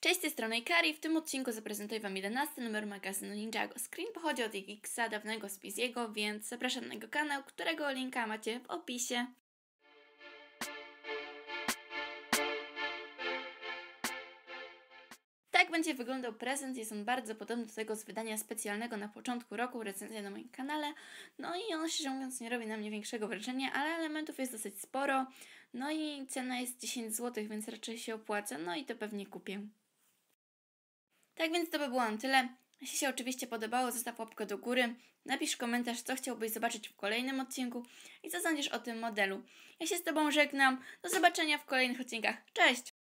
Cześć, z tej strony Kari W tym odcinku zaprezentuję Wam 11 numer magazynu Ninjago. Screen pochodzi od Igixa, dawnego jego, więc zapraszam na jego kanał, którego linka macie w opisie. Tak będzie wyglądał prezent, jest on bardzo podobny do tego z wydania specjalnego na początku roku, recenzja na moim kanale. No i on się mówiąc nie robi na mnie większego wrażenia, ale elementów jest dosyć sporo. No i cena jest 10 zł, więc raczej się opłaca, no i to pewnie kupię. Tak więc to by było na tyle. Jeśli się oczywiście podobało, zostaw łapkę do góry, napisz komentarz, co chciałbyś zobaczyć w kolejnym odcinku i co sądzisz o tym modelu. Ja się z Tobą żegnam. Do zobaczenia w kolejnych odcinkach. Cześć!